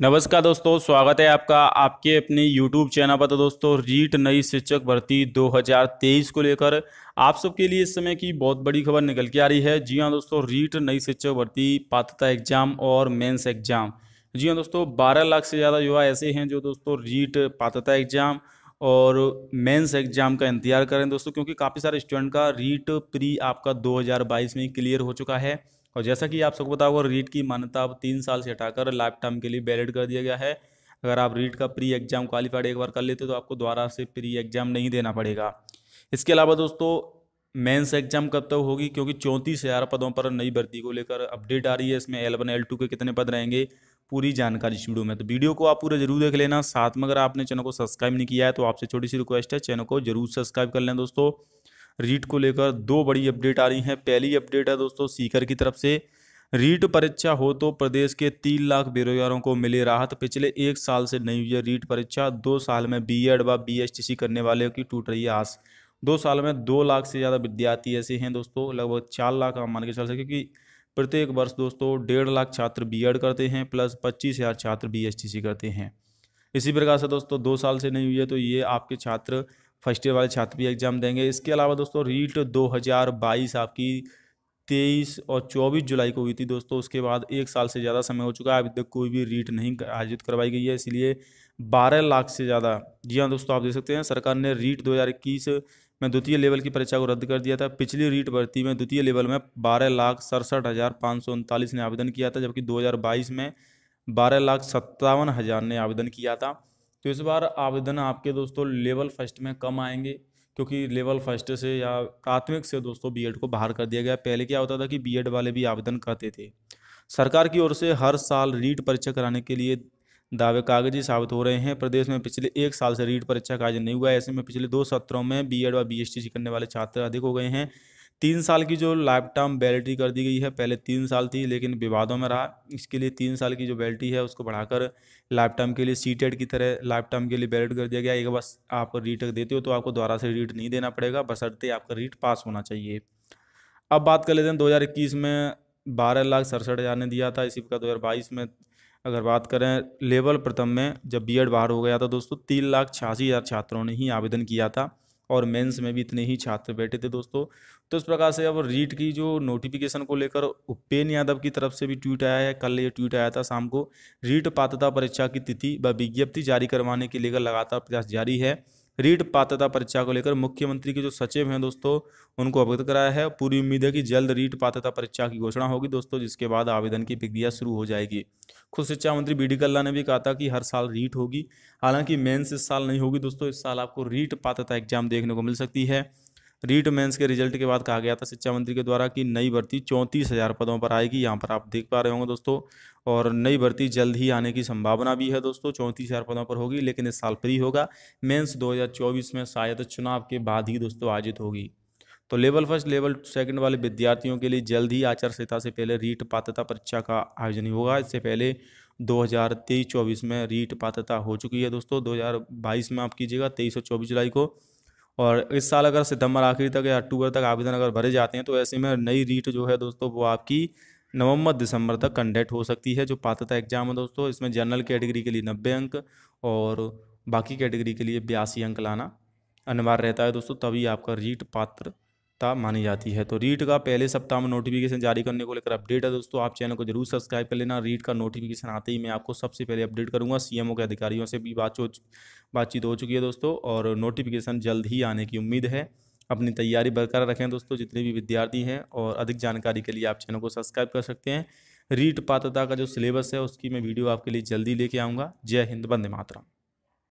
नमस्कार दोस्तों स्वागत है आपका आपके अपने यूट्यूब चैनल पर तो दोस्तों रीट नई शिक्षक भर्ती 2023 को लेकर आप सबके लिए इस समय की बहुत बड़ी खबर निकल के आ रही है जी हाँ दोस्तों रीट नई शिक्षक भर्ती पात्रता एग्जाम और मेंस एग्जाम जी हाँ दोस्तों 12 लाख से ज़्यादा युवा ऐसे हैं जो दोस्तों रीट पात्रता एग्जाम और मेंस एग्जाम का इंतजार करें दोस्तों क्योंकि काफ़ी सारे स्टूडेंट का रीट प्री आपका 2022 में क्लियर हो चुका है और जैसा कि आप सबको पता होगा रीट की मान्यता अब तीन साल से हटाकर लाइफ टाइम के लिए वैलिड कर दिया गया है अगर आप रीट का प्री एग्जाम क्वालिफाइड एक बार कर लेते तो आपको दोबारा से प्री एग्जाम नहीं देना पड़ेगा इसके अलावा दोस्तों मेंस एग्जाम कब तक होगी क्योंकि चौंतीस हज़ार पदों पर नई भर्ती को लेकर अपडेट आ रही है इसमें एल वन एल टू के कितने पद रहेंगे पूरी जानकारी इस वीडियो में तो वीडियो को आप पूरा जरूर देख लेना साथ में अगर आपने चैनल को सब्सक्राइब नहीं किया है तो आपसे छोटी सी रिक्वेस्ट है चैनल को जरूर सब्सक्राइब कर लें दोस्तों रीट को लेकर दो बड़ी अपडेट आ रही हैं पहली अपडेट है दोस्तों सीकर की तरफ से रीट परीक्षा हो तो प्रदेश के तीन लाख बेरोजगारों को मिले राहत पिछले एक साल से नहीं हुई है रीट परीक्षा दो साल में बी एड व बी एस टी सी करने वाले की टूट रही है आस दो साल में दो लाख से ज़्यादा विद्यार्थी ऐसे हैं दोस्तों लगभग चार लाख हम मान के चल सके क्योंकि प्रत्येक वर्ष दोस्तों डेढ़ लाख छात्र बी करते हैं प्लस पच्चीस हज़ार छात्र बी करते हैं इसी प्रकार से दोस्तों दो साल से नहीं हुई है तो ये आपके छात्र फर्स्ट ईयर वाले छात्र भी एग्ज़ाम देंगे इसके अलावा दोस्तों रीट 2022 आपकी तेईस और चौबीस जुलाई को हुई थी दोस्तों उसके बाद एक साल से ज़्यादा समय हो चुका है अभी तक कोई भी रीट नहीं आयोजित करवाई गई है इसलिए बारह लाख से ज़्यादा जी हाँ दोस्तों आप देख सकते हैं सरकार ने रीट दो में द्वितीय लेवल की परीक्षा को रद्द कर दिया था पिछली रीट भर्ती में द्वितीय लेवल में बारह लाख सड़सठ हज़ार पाँच सौ उनतालीस ने आवेदन किया था जबकि दो हज़ार बाईस में बारह लाख सत्तावन हज़ार ने आवेदन किया था तो इस बार आवेदन आपके दोस्तों लेवल फर्स्ट में कम आएंगे क्योंकि लेवल फर्स्ट से या प्राथमिक से दोस्तों बीएड को बाहर कर दिया गया पहले क्या होता था कि बीएड वाले भी आवेदन करते थे सरकार की ओर से हर साल रीट परीक्षा कराने के लिए दावे कागजी साबित हो रहे हैं प्रदेश में पिछले एक साल से रीट परीक्षा का आयोजन नहीं हुआ ऐसे में पिछले दो सत्रों में बीएड व बी करने वाले छात्र अधिक हो गए हैं तीन साल की जो लाइफ टर्म वैलिडिटी कर दी गई है पहले तीन साल थी लेकिन विवादों में रहा इसके लिए तीन साल की जो वैलिडिटी है उसको बढ़ाकर लाइफ टर्म के लिए सी e की तरह लाइफ टर्म के लिए वैलिड कर दिया गया एक बस आप रीट देते हो तो आपको दोबारा से रीट नहीं देना पड़ेगा बसरते आपका रीट पास होना चाहिए अब बात कर लेते हैं दो में बारह लाख सड़सठ हज़ार ने दिया था इसी प्रकार दो में अगर बात करें लेवल प्रथम में जब बी बाहर हो गया था दोस्तों तीन लाख छियासी हज़ार छात्रों ने ही आवेदन किया था और मेंस में भी इतने ही छात्र बैठे थे दोस्तों तो इस प्रकार से अब रीट की जो नोटिफिकेशन को लेकर उपेन यादव की तरफ से भी ट्वीट आया है कल ये ट्वीट आया था शाम को रीट पात्रता परीक्षा की तिथि व विज्ञप्ति जारी करवाने के लेकर लगातार प्रयास जारी है रीट पात्रता परीक्षा को लेकर मुख्यमंत्री के जो सचिव हैं दोस्तों उनको अवगत कराया है पूरी उम्मीद है कि जल्द रीट पात्रता परीक्षा की घोषणा होगी दोस्तों जिसके बाद आवेदन की प्रक्रिया शुरू हो जाएगी खुद शिक्षा मंत्री बी डी कल्ला ने भी कहा था कि हर साल रीट होगी हालांकि मेन्स इस साल नहीं होगी दोस्तों इस साल आपको रीट पात्रता एग्जाम देखने को मिल सकती है रीट मेंस के रिजल्ट के बाद कहा गया था शिक्षा मंत्री के द्वारा कि नई भर्ती चौंतीस हज़ार पदों पर आएगी यहाँ पर आप देख पा रहे होंगे दोस्तों और नई भर्ती जल्द ही आने की संभावना भी है दोस्तों चौंतीस हज़ार पदों पर होगी लेकिन इस साल फ्री होगा मेंस 2024 में शायद चुनाव के बाद ही दोस्तों आयोजित होगी तो लेवल फर्स्ट लेवल सेकंड वाले विद्यार्थियों के लिए जल्द ही आचार संहिता से पहले रीट पात्रता परीक्षा का आयोजन होगा इससे पहले 2023-24 में रीट पात्रता हो चुकी है दोस्तों 2022 में आप कीजिएगा 23 और 24 जुलाई को और इस साल अगर सितंबर आखिरी तक या अक्टूबर तक आवेदन अगर भरे जाते हैं तो ऐसे में नई रीट जो है दोस्तों वो आपकी नवंबर दिसंबर तक कंडक्ट हो सकती है जो पात्रता एग्जाम है दोस्तों इसमें जनरल कैटेगरी के, लिए नब्बे अंक और बाकी कैटेगरी के लिए बयासी अंक लाना अनिवार्य रहता है दोस्तों तभी आपका रीट पात्र सप्ताह मानी जाती है तो रीट का पहले सप्ताह में नोटिफिकेशन जारी करने को लेकर अपडेट है दोस्तों आप चैनल को जरूर सब्सक्राइब कर लेना रीट का नोटिफिकेशन आते ही मैं आपको सबसे पहले अपडेट करूंगा सीएमओ के अधिकारियों से भी बात बातचीत हो चुकी है दोस्तों और नोटिफिकेशन जल्द ही आने की उम्मीद है अपनी तैयारी बरकरार रखें दोस्तों जितने भी विद्यार्थी हैं और अधिक जानकारी के लिए आप चैनल को सब्सक्राइब कर सकते हैं रीट पात्रता का जो सिलेबस है उसकी मैं वीडियो आपके लिए जल्दी लेके आऊँगा जय हिंद बंदे मातरम